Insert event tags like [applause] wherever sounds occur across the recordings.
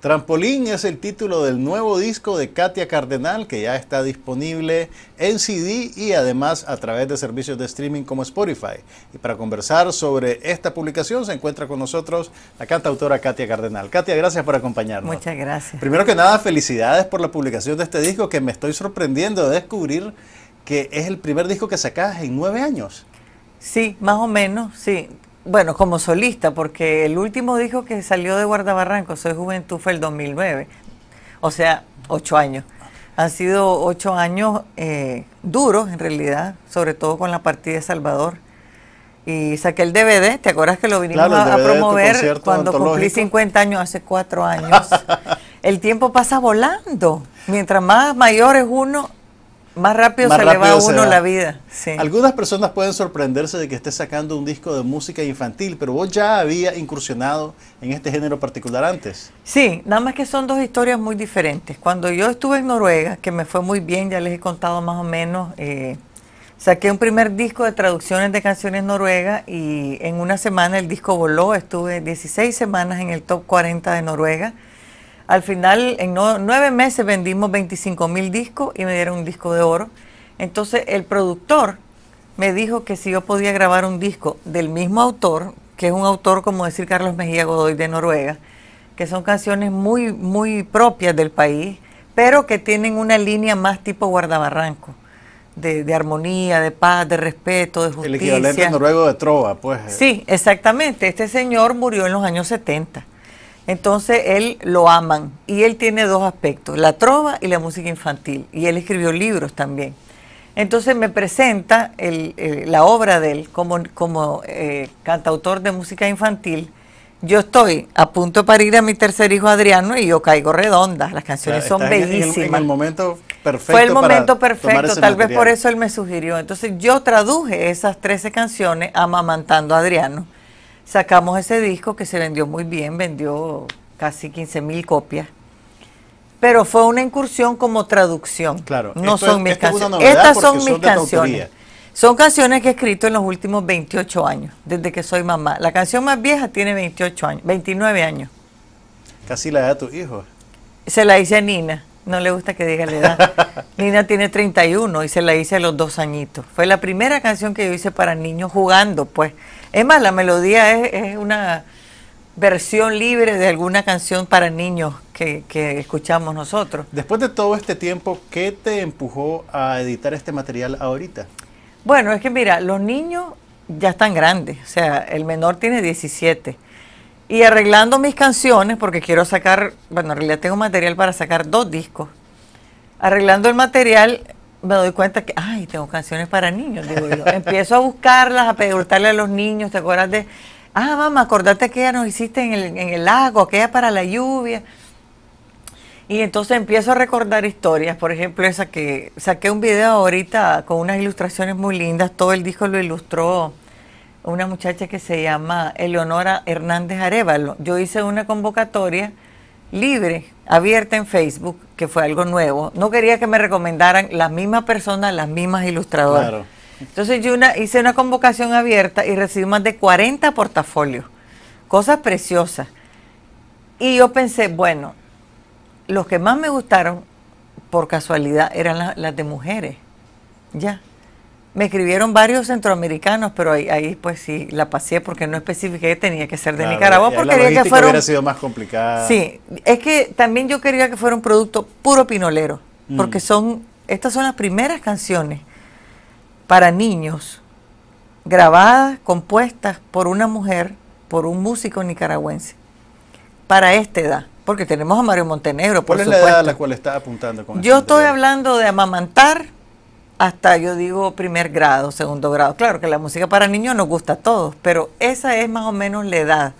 Trampolín es el título del nuevo disco de Katia Cardenal que ya está disponible en CD y además a través de servicios de streaming como Spotify. Y para conversar sobre esta publicación se encuentra con nosotros la cantautora Katia Cardenal. Katia, gracias por acompañarnos. Muchas gracias. Primero que nada, felicidades por la publicación de este disco que me estoy sorprendiendo de descubrir que es el primer disco que sacas en nueve años. Sí, más o menos, sí. Bueno, como solista, porque el último dijo que salió de Guardabarranco, Soy Juventud, fue el 2009. O sea, ocho años. Han sido ocho años eh, duros, en realidad, sobre todo con la partida de Salvador. Y saqué el DVD, ¿te acuerdas que lo vinimos a, promover cuando cumplí 50 años, hace cuatro años? [laughs] el tiempo pasa volando. Mientras más mayor es uno, más rápido se le va a uno la vida. Algunas personas pueden sorprenderse de que esté sacando un disco de música infantil, pero vos ya había incursionado en este género particular antes. Sí, nada más que son dos historias muy diferentes. Cuando yo estuve en Noruega, que me fue muy bien, ya les he contado más o menos, eh, saqué un primer disco de traducciones de canciones noruegas y en una semana el disco voló, estuve 16 semanas en el top 40 de Noruega al final, en nueve meses vendimos 25 mil discos y me dieron un disco de oro. Entonces, el productor me dijo que si yo podía grabar un disco del mismo autor, que es un autor como decir Carlos Mejía Godoy de Noruega, que son canciones muy, muy propias del país, pero que tienen una línea más tipo guardabarranco. De, de, armonía, de paz, de respeto, de justicia. El equivalente noruego de Trova, pues. Eh. Sí, exactamente. Este señor murió en los años 70. Entonces él lo aman y él tiene dos aspectos, la trova y la música infantil. Y él escribió libros también. Entonces me presenta la obra de él como, como eh, cantautor de música infantil. Yo estoy a punto para ir a mi tercer hijo Adriano y yo caigo redonda. Las canciones son bellísimas. el, momento perfecto. Fue el momento perfecto, tal vez por eso él me sugirió. Entonces yo traduje esas 13 canciones amamantando a Adriano Sacamos ese disco que se vendió muy bien, vendió casi 15 mil copias. Pero fue una incursión como traducción. Claro. No son mis canciones. Estas son mis canciones. Son canciones que he escrito en los últimos 28 años, desde que soy mamá. La canción más vieja tiene 28 años, 29 años. Casi la edad de tus hijos. Se la hice a Nina. No le gusta que diga la edad. Nina [laughs] tiene 31 y se la hice a los dos añitos. Fue la primera canción que yo hice para niños jugando, pues. Es más, la melodía es, una versión libre de alguna canción para niños que, que, escuchamos nosotros. Después de todo este tiempo, ¿qué te empujó a editar este material ahorita? Bueno, es que mira, los niños ya están grandes, o sea, el menor tiene 17 y arreglando mis canciones, porque quiero sacar, bueno, en realidad tengo material para sacar dos discos. Arreglando el material, me doy cuenta que, ay, tengo canciones para niños, digo yo. [laughs] Empiezo a buscarlas, a preguntarle a los niños, ¿te acuerdas de? Ah, mamá, acordate que ya nos hiciste en el, en el lago, aquella para la lluvia. Y entonces empiezo a recordar historias, por ejemplo, esa que saqué un video ahorita con unas ilustraciones muy lindas, todo el disco lo ilustró una muchacha que se llama Eleonora Hernández Arevalo. Yo hice una convocatoria libre, abierta en Facebook, que fue algo nuevo. No quería que me recomendaran las mismas personas, las mismas ilustradoras. Entonces yo una, hice una convocación abierta y recibí más de 40 portafolios, cosas preciosas. Y yo pensé, bueno, los que más me gustaron, por casualidad, eran las de mujeres. Ya. Me escribieron varios centroamericanos, pero ahí, pues sí la pasé porque no que tenía que ser de Nicaragua porque quería que hubiera sido más complicada. Sí, es que también yo quería que fuera un producto puro pinolero, mm. porque son estas son las primeras canciones para niños grabadas, compuestas por una mujer, por un músico nicaragüense para esta edad porque tenemos a Mario Montenegro, por ¿Cuál es la edad a la cual está apuntando? Con Yo estoy hablando de amamantar hasta yo digo primer grado, segundo grado. Claro que la música para niños nos gusta a todos, pero esa es más o menos la edad.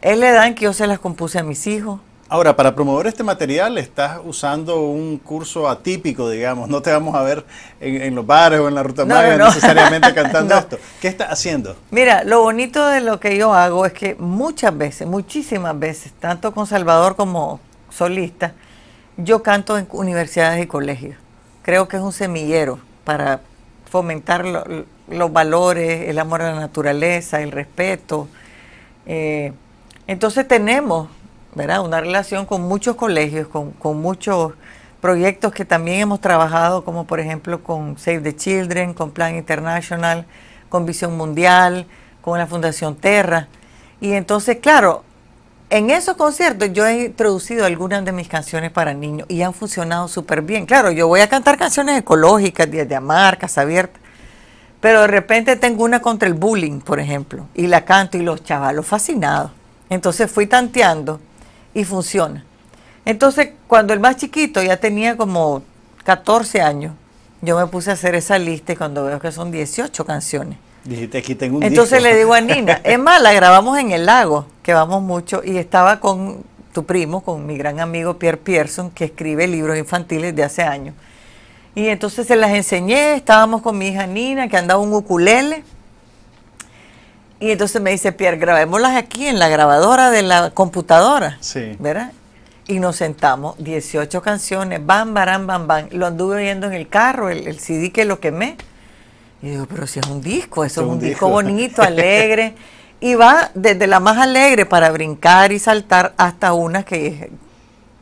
Es la edad en que yo se las compuse a mis hijos. Ahora, para promover este material estás usando un curso atípico, digamos. No te vamos a ver en, los bares o en la ruta no, necesariamente cantando [laughs] esto. ¿Qué estás haciendo? Mira, lo bonito de lo que yo hago es que muchas veces, muchísimas veces, tanto con Salvador como solista, yo canto en universidades y colegios creo que es un semillero para fomentar los valores, el amor a la naturaleza, el respeto. Eh, entonces tenemos ¿verdad? una relación con muchos colegios, con, muchos proyectos que también hemos trabajado, como por ejemplo con Save the Children, con Plan International, con Visión Mundial, con la Fundación Terra. Y entonces, claro, en esos conciertos yo he introducido algunas de mis canciones para niños y han funcionado súper bien. Claro, yo voy a cantar canciones ecológicas, Días de Amar, Casa Abierta, pero de repente tengo una contra el bullying, por ejemplo, y la canto y los chavalos fascinados. Entonces fui tanteando y funciona. Entonces, cuando el más chiquito ya tenía como 14 años, yo me puse a hacer esa lista y cuando veo que son 18 canciones. Dijiste, aquí tengo un Entonces le digo a [laughs] Nina, es más, la grabamos en el lago, que vamos mucho, y estaba con tu primo, con mi gran amigo Pierre Pearson, que escribe libros infantiles de hace años. Y entonces se las enseñé, estábamos con mi hija Nina, que andaba un ukulele. Y entonces me dice, Pierre, grabémoslas aquí en la grabadora de la computadora. Sí. ¿Verdad? Y nos sentamos, 18 canciones, bam, bam, bam, bam. Lo anduve oyendo en el carro, el CD que lo quemé. Y digo, pero si es un disco, eso es, un, disco, bonito, [laughs] alegre. y va desde la más alegre para brincar y saltar hasta una que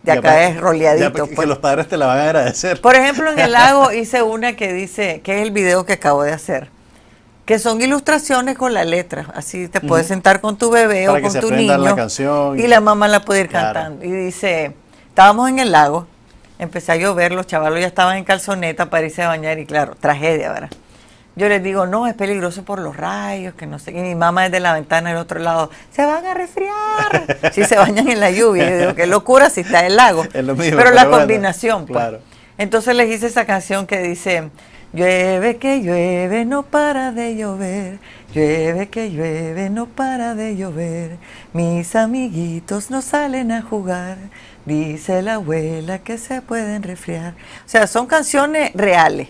de acá es roleadito. Ya, pues. los padres te la van a agradecer. Por ejemplo, en el [laughs] lago hice una que dice, que es el video que acabo de hacer, que son ilustraciones con la letra. Así te puedes sentar con tu bebé o con tu niño. y, la mamá la puede ir cantando. Y dice, estábamos en el lago, empecé a llover, los chavalos ya estaban en calzoneta para irse a bañar y claro, tragedia, ¿verdad? yo les digo, no, es peligroso por los rayos, que no sé. Y mi mamá desde la ventana del otro lado, se van a resfriar si [laughs] se bañan en la lluvia. Yo digo, qué locura si está el lago. [laughs] Es lo mismo, pero, la combinación. Pues. Entonces les hice esa canción que dice, Llueve que llueve, no para de llover. Llueve que llueve, no para de llover. Mis amiguitos no salen a jugar. Dice la abuela que se pueden resfriar. O sea, son canciones reales.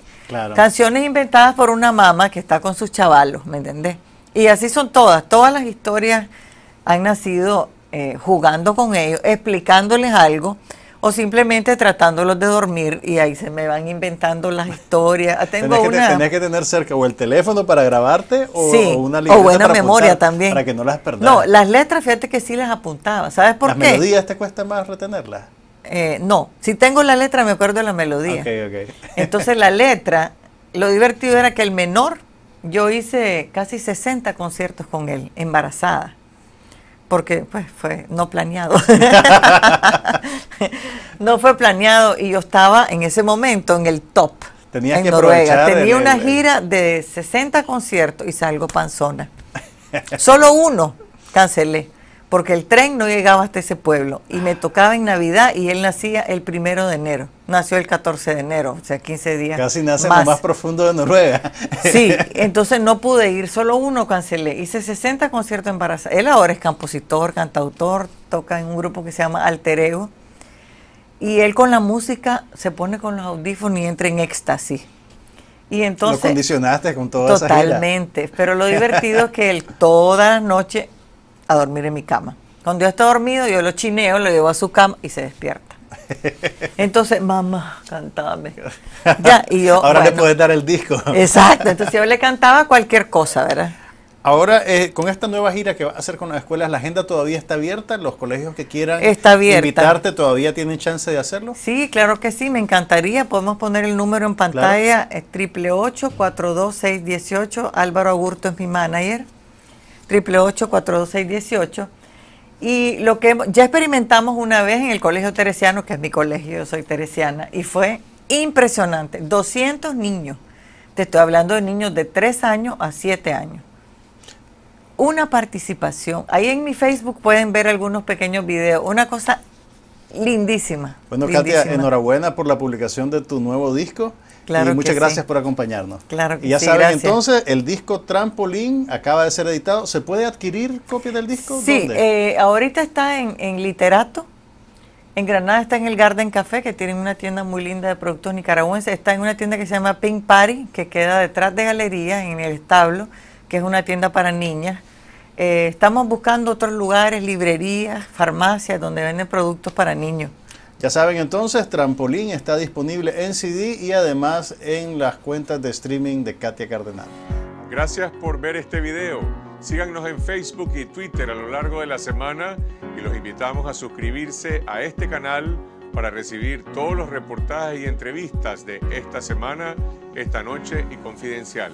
Canciones inventadas por una mamá que está con sus chavalos, ¿me entendés? Y así son todas. Todas las historias han nacido eh, jugando con ellos, explicándoles algo o simplemente tratándolos de dormir y ahí se me van inventando las historias. Ah, tengo una... que, tener cerca o el teléfono para grabarte o, sí, o una libreta o buena memoria también. Para que no las perdas. No, las letras, fíjate que sí las apuntaba. ¿Sabes por qué? ¿Las melodías te cuesta más retenerlas? Eh, no, si tengo la letra me acuerdo de la melodía. [laughs] Entonces la letra, lo divertido era que el menor, yo hice casi 60 conciertos con él, embarazada porque pues fue no planeado. [laughs] no fue planeado y yo estaba en ese momento en el top. en Noruega. Tenía una gira de 60 conciertos y salgo panzona. Solo uno cancelé, porque el tren no llegaba hasta ese pueblo y me tocaba en Navidad y él nacía el primero de enero nació el 14 de enero, o sea, 15 días. Casi nace más. en lo más profundo de Noruega. Sí, [laughs] entonces no pude ir, solo uno cancelé. Hice 60 conciertos embarazados. Él ahora es compositor, cantautor, toca en un grupo que se llama Altereo. Y él con la música se pone con los audífonos y entra en éxtasis. Y entonces. Lo condicionaste con todo. Totalmente. pero lo divertido es que él toda la noche a dormir en mi cama. Cuando yo está dormido, yo lo chineo, lo llevo a su cama y se despierta. Entonces, mamá, cantame. [laughs] Ya, y Ahora le puedes dar el disco. Exacto, [laughs] entonces yo le cantaba cualquier cosa, ¿verdad? Ahora, eh, con esta nueva gira que va a hacer con las escuelas, ¿la agenda todavía está abierta? ¿Los colegios que quieran invitarte todavía tienen chance de hacerlo? Sí, claro que sí, me encantaría. Podemos poner el número en pantalla, triple 42618 Álvaro Agurto es mi manager, 888-42618. Y lo que ya experimentamos una vez en el Colegio Teresiano, que es mi colegio, yo soy teresiana, y fue impresionante. 200 niños, te estoy hablando de niños de 3 años a 7 años. Una participación. Ahí en mi Facebook pueden ver algunos pequeños videos. Una cosa lindísima. Bueno, Katia, enhorabuena por la publicación de tu nuevo disco y muchas gracias por acompañarnos. Claro y ya sí, saben, entonces, el disco Trampolín acaba de ser editado. ¿Se puede adquirir copia del disco? Sí, eh, ahorita está en, Literato. En Granada está en el Garden Café, que tienen una tienda muy linda de productos nicaragüenses. Está en una tienda que se llama Pink Party, que queda detrás de Galería, en el establo, que es una tienda para niñas. Eh, estamos buscando otros lugares, librerías, farmacias, donde venden productos para niños. Ya saben entonces, Trampolín está disponible en CD y además en las cuentas de streaming de Katia Cardenal. Gracias por ver este video. Síganos en Facebook y Twitter a lo largo de la semana y los invitamos a suscribirse a este canal para recibir todos los reportajes y entrevistas de esta semana, esta noche y confidencial.